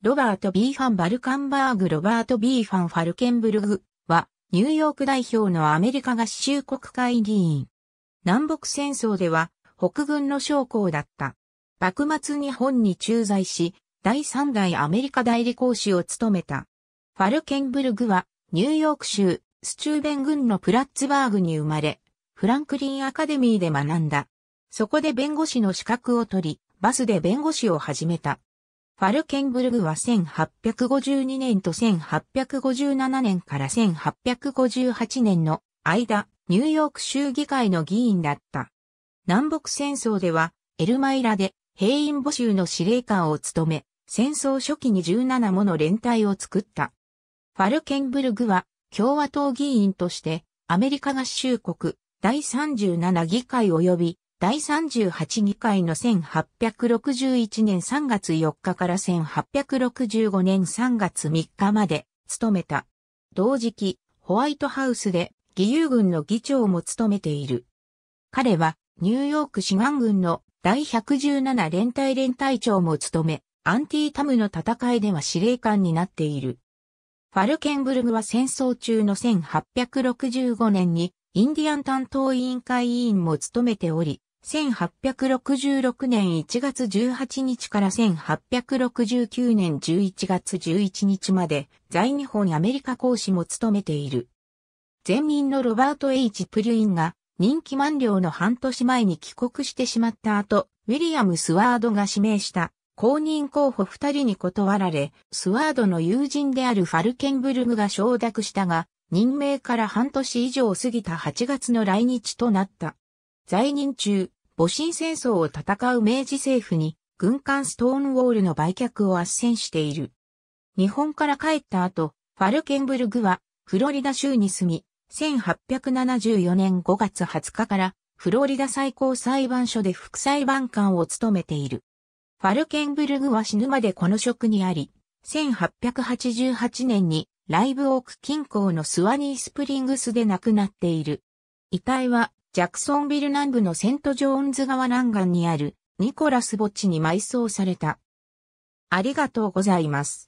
ロバート・ビーファン・バルカンバーグ・ロバート・ビーファン・ファルケンブルグは、ニューヨーク代表のアメリカ合衆国会議員。南北戦争では、北軍の将校だった。幕末日本に駐在し、第三代アメリカ代理公使を務めた。ファルケンブルグは、ニューヨーク州、スチューベン郡のプラッツバーグに生まれ、フランクリンアカデミーで学んだ。そこで弁護士の資格を取り、バスで弁護士を始めた。ファルケンブルグは1852年と1857年から1858年の間、ニューヨーク州議会の議員だった。南北戦争では、エルマイラで兵員募集の司令官を務め、戦争初期に17もの連隊を作った。ファルケンブルグは共和党議員として、アメリカ合衆国第37議会及び第38議会の1861年3月4日から1865年3月3日まで務めた。同時期、ホワイトハウスで義勇軍の議長も務めている。彼はニューヨーク志願軍の第117連隊連隊長も務め、アンティータムの戦いでは司令官になっている。ファルケンブルグは戦争中の1865年にインディアン担当委員会委員も務めており、1866年1月18日から1869年11月11日まで在日本アメリカ講師も務めている。前任のロバート H. プリュインが任期満了の半年前に帰国してしまった後、ウィリアム・スワードが指名した公認候補二人に断られ、スワードの友人であるファルケンブルグが承諾したが、任命から半年以上過ぎた8月の来日となった。在任中、戊辰戦争を戦う明治政府に軍艦ストーンウォールの売却を斡旋している。日本から帰った後、ファルケンブルグはフロリダ州に住み、1874年5月20日からフロリダ最高裁判所で副裁判官を務めている。ファルケンブルグは死ぬまでこの職にあり、1888年にライブオーク近郊のスワニースプリングスで亡くなっている。遺体はジャクソンビル南部のセント・ジョーンズ川南岸にあるニコラス墓地に埋葬された。ありがとうございます。